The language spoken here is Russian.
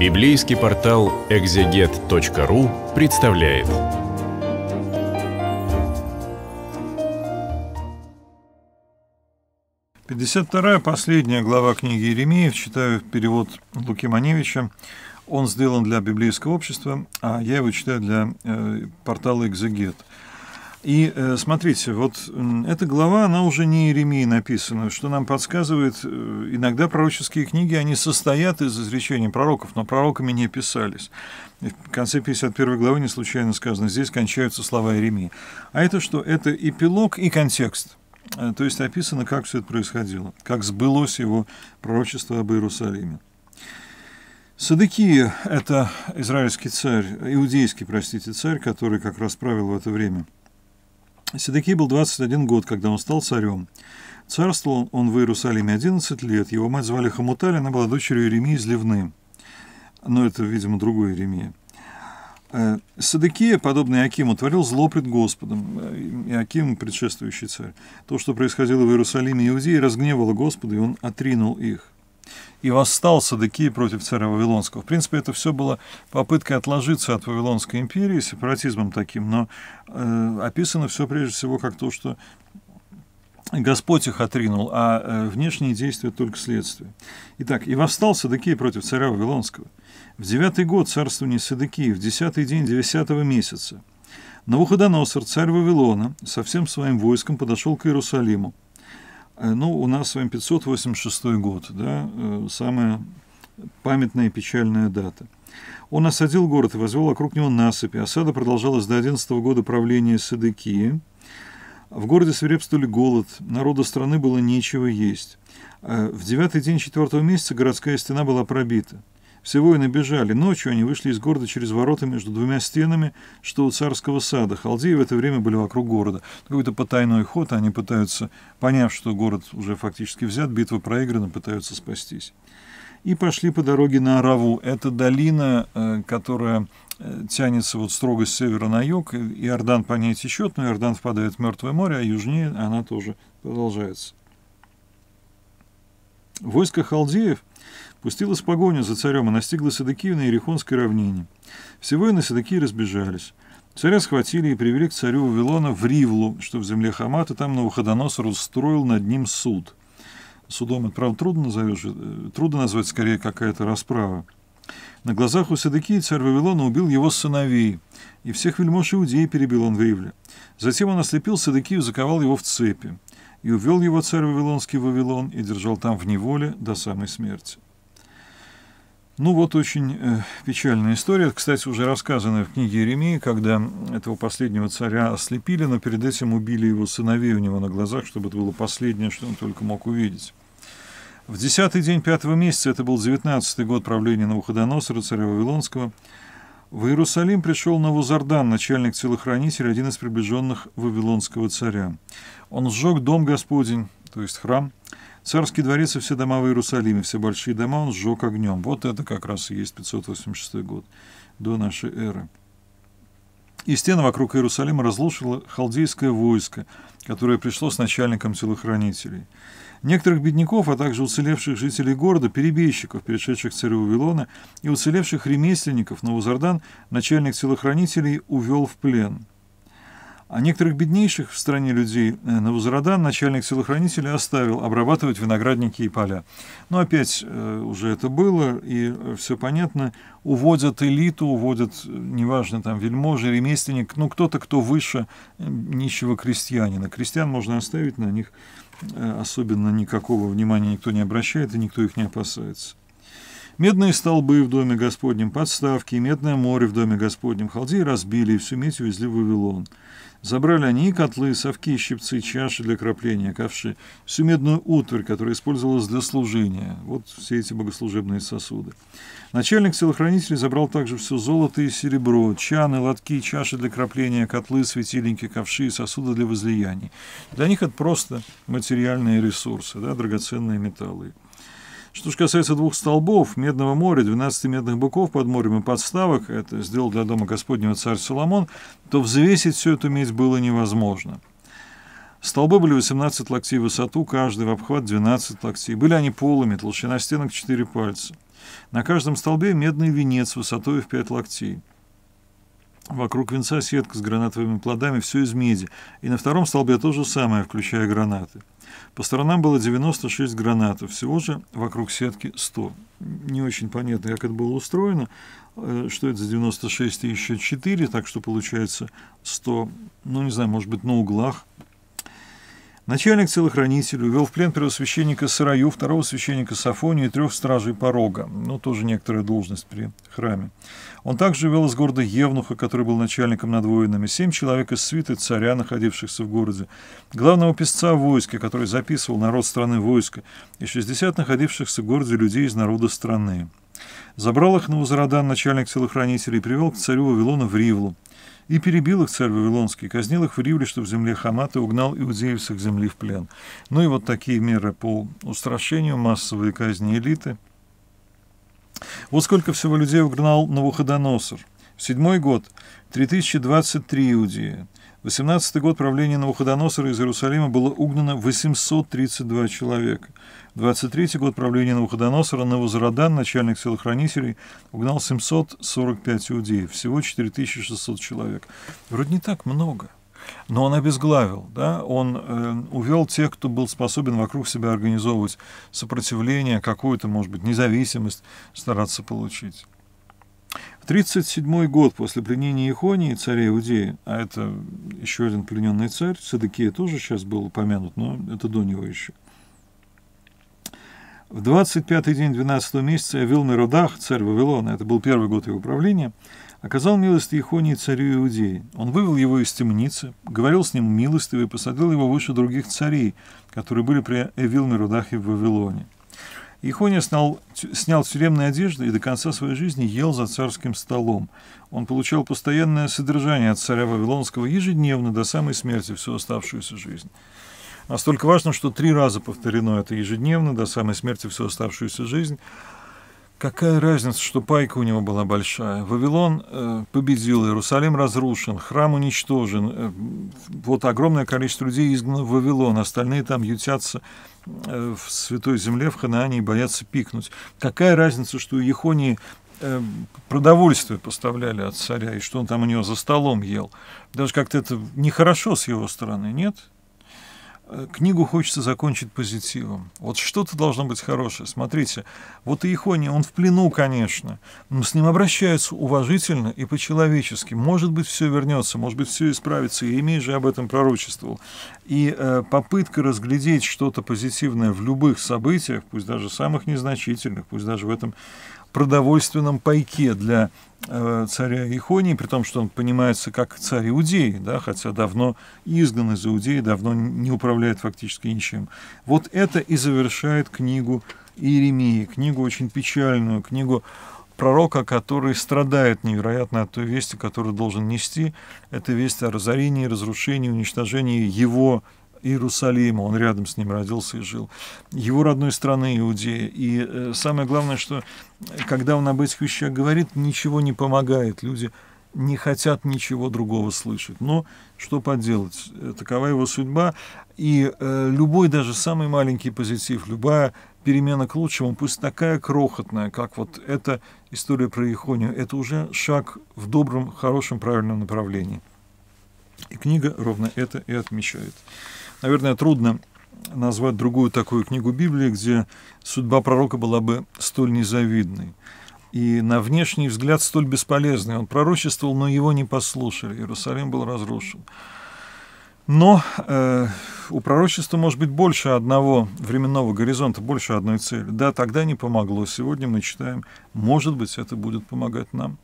Библейский портал экзегет.ру представляет. Пятьдесят вторая, последняя глава книги Еремеев, читаю перевод Луки Маневича. Он сделан для библейского общества, а я его читаю для э, портала «Экзегет». И э, смотрите, вот эта глава, она уже не Иеремии написана, что нам подсказывает, э, иногда пророческие книги, они состоят из изречений пророков, но пророками не писались. в конце 51 главы не случайно сказано, здесь кончаются слова Иеремии. А это что? Это эпилог и контекст. Э, то есть описано, как все это происходило, как сбылось его пророчество об Иерусалиме. Садыкия – это израильский царь, иудейский, простите, царь, который как раз правил в это время – Седоке был 21 год, когда он стал царем. Царствовал он в Иерусалиме 11 лет. Его мать звали Хамуталь, она была дочерью Еремии из Ливны. Но это, видимо, другой Еремия. Э, Садыкия, подобный Акиму, творил зло пред Господом, э, и Аким – предшествующий царь. То, что происходило в Иерусалиме и Иудеи, разгневало Господа, и он отринул их и восстал Садыкий против царя Вавилонского. В принципе, это все было попыткой отложиться от Вавилонской империи, сепаратизмом таким, но э, описано все прежде всего как то, что Господь их отринул, а э, внешние действия только следствие. Итак, «И восстал Садыкий против царя Вавилонского. В девятый год царствования Садыкии, в десятый день девятого месяца, Навуходоносор, царь Вавилона, со всем своим войском подошел к Иерусалиму, Э, ну, у нас с вами 586 год, да, э, самая памятная и печальная дата. Он осадил город и возвел вокруг него насыпи. Осада продолжалась до 11 года правления Садыкии. В городе свирепствовали голод, народу страны было нечего есть. Э, в девятый день четвертого месяца городская стена была пробита. Все воины бежали. Ночью они вышли из города через ворота между двумя стенами, что у царского сада. Халдеи в это время были вокруг города. Какой-то потайной ход, они пытаются, поняв, что город уже фактически взят, битва проиграна, пытаются спастись. И пошли по дороге на Араву. Это долина, э, которая э, тянется вот строго с севера на юг. Иордан по ней течет, но Иордан впадает в Мертвое море, а южнее она тоже продолжается. Войско халдеев Пустилась погоня за царем и настигла Садыкию на Ерехонской равнине. Все воины Садыкии разбежались. Царя схватили и привели к царю Вавилона в Ривлу, что в земле Хамата, там Новоходоносор устроил над ним суд. Судом это, правда, трудно, назовешь, э, трудно назвать, скорее, какая-то расправа. На глазах у Садыкии царь Вавилона убил его сыновей, и всех вельмож иудеи перебил он в Ривле. Затем он ослепил Садыкию, заковал его в цепи, и увел его царь Вавилонский в Вавилон и держал там в неволе до самой смерти. Ну вот очень э, печальная история, кстати, уже рассказанная в книге Еремии, когда этого последнего царя ослепили, но перед этим убили его сыновей у него на глазах, чтобы это было последнее, что он только мог увидеть. В десятый день пятого месяца, это был девятнадцатый год правления Навуходоносора, царя Вавилонского, в Иерусалим пришел Навузардан, начальник телохранителя, один из приближенных Вавилонского царя. Он сжег дом Господень, то есть храм, Царский дворец и все дома в Иерусалиме, все большие дома он сжег огнем. Вот это как раз и есть 586 год до нашей эры. И стены вокруг Иерусалима разрушило халдейское войско, которое пришло с начальником телохранителей. Некоторых бедняков, а также уцелевших жителей города, перебежчиков, перешедших к царю Вавилона, и уцелевших ремесленников Новозардан начальник телохранителей увел в плен – а некоторых беднейших в стране людей на э, Навузрадан начальник телохранителя оставил обрабатывать виноградники и поля. Но ну, опять э, уже это было, и э, все понятно. Уводят элиту, уводят, э, неважно, там, вельможи, ремесленник, ну, кто-то, кто выше нищего крестьянина. Крестьян можно оставить, на них э, особенно никакого внимания никто не обращает, и никто их не опасается. Медные столбы в доме Господнем, подставки, медное море в доме Господнем. Халдеи разбили, и всю медь увезли в Вавилон. Забрали они и котлы, совки, щипцы, чаши для крапления, ковши, всю медную утварь, которая использовалась для служения. Вот все эти богослужебные сосуды. Начальник телохранителей забрал также все золото и серебро, чаны, лотки, чаши для крапления, котлы, светильники, ковши и сосуды для возлияний. Для них это просто материальные ресурсы, да, драгоценные металлы. Что же касается двух столбов, Медного моря, 12 медных быков под морем и подставок, это сделал для дома Господнего царь Соломон, то взвесить всю эту медь было невозможно. Столбы были 18 локтей в высоту, каждый в обхват 12 локтей. Были они полыми, толщина стенок 4 пальца. На каждом столбе медный венец высотой в 5 локтей. Вокруг венца сетка с гранатовыми плодами, все из меди. И на втором столбе то же самое, включая гранаты. По сторонам было 96 гранатов, всего же вокруг сетки 100. Не очень понятно, как это было устроено, э, что это за 96 и еще 4, так что получается 100, ну не знаю, может быть на углах Начальник целохранителя увел в плен первосвященника Сыраю, второго священника Сафонию и трех стражей порога, ну, тоже некоторая должность при храме. Он также вел из города Евнуха, который был начальником над воинами, семь человек из свиты царя, находившихся в городе, главного писца войска, который записывал народ страны войска, и 60 находившихся в городе людей из народа страны. Забрал их на Узрадан начальник телохранителей и привел к царю Вавилона в Ривлу. И перебил их царь Вавилонский, казнил их в Ривле, чтобы в земле Хамата, угнал иудеев с их земли в плен. Ну и вот такие меры по устрашению, массовые казни элиты. Вот сколько всего людей угнал Навуходоносор. В седьмой год 3023 иудея, 18 год правления Навуходоносора из Иерусалима было угнано 832 человека. 23 год правления Навуходоносора Навузрадан, начальник целохранителей, угнал 745 иудеев, всего 4600 человек. Вроде не так много. Но он обезглавил, да? он э, увел тех, кто был способен вокруг себя организовывать сопротивление, какую-то, может быть, независимость стараться получить. 37 год после пленения Ихонии, царя Иудеи, а это еще один плененный царь, Садыкия тоже сейчас был упомянут, но это до него еще. В 25-й день 12 месяца Вилны Родах, царь Вавилона, это был первый год его правления, оказал милость Ихонии царю Иудеи. Он вывел его из темницы, говорил с ним милостиво и посадил его выше других царей, которые были при Эвилме Рудахе в Вавилоне. Ихония снял, снял тюремные одежды и до конца своей жизни ел за царским столом. Он получал постоянное содержание от царя Вавилонского ежедневно до самой смерти всю оставшуюся жизнь. Настолько важно, что три раза повторено это ежедневно до самой смерти всю оставшуюся жизнь – Какая разница, что пайка у него была большая? Вавилон э, победил, Иерусалим разрушен, храм уничтожен. Э, вот огромное количество людей изгнано в Вавилон, остальные там ютятся э, в Святой Земле, в Ханаане и боятся пикнуть. Какая разница, что у Ехонии э, продовольствие поставляли от царя, и что он там у него за столом ел? Даже как-то это нехорошо с его стороны, нет? Э, книгу хочется закончить позитивом. Вот что-то должно быть хорошее. Смотрите, вот Иехония, он в плену, конечно, но с ним обращаются уважительно и по-человечески. Может быть, все вернется, может быть, все исправится. Еремей же об этом пророчествовал. И э, попытка разглядеть что-то позитивное в любых событиях, пусть даже самых незначительных, пусть даже в этом продовольственном пайке для э, царя Ихонии, при том, что он понимается как царь Иудеи, да, хотя давно изгнан из Иудеи, давно не управляет фактически ничем. Вот это и завершает книгу Иеремии, книгу очень печальную, книгу пророка, который страдает невероятно от той вести, которую должен нести. Это весть о разорении, разрушении, уничтожении его Иерусалима, он рядом с ним родился и жил, его родной страны Иудея. И э, самое главное, что когда он об этих вещах говорит, ничего не помогает. Люди не хотят ничего другого слышать. Но что поделать, э, такова его судьба. И э, любой, даже самый маленький позитив, любая перемена к лучшему, пусть такая крохотная, как вот эта история про Ихонию, это уже шаг в добром, хорошем, правильном направлении. И книга ровно это и отмечает наверное, трудно назвать другую такую книгу Библии, где судьба пророка была бы столь незавидной и на внешний взгляд столь бесполезный. Он пророчествовал, но его не послушали. Иерусалим был разрушен. Но э, у пророчества может быть больше одного временного горизонта, больше одной цели. Да, тогда не помогло. Сегодня мы читаем, может быть, это будет помогать нам.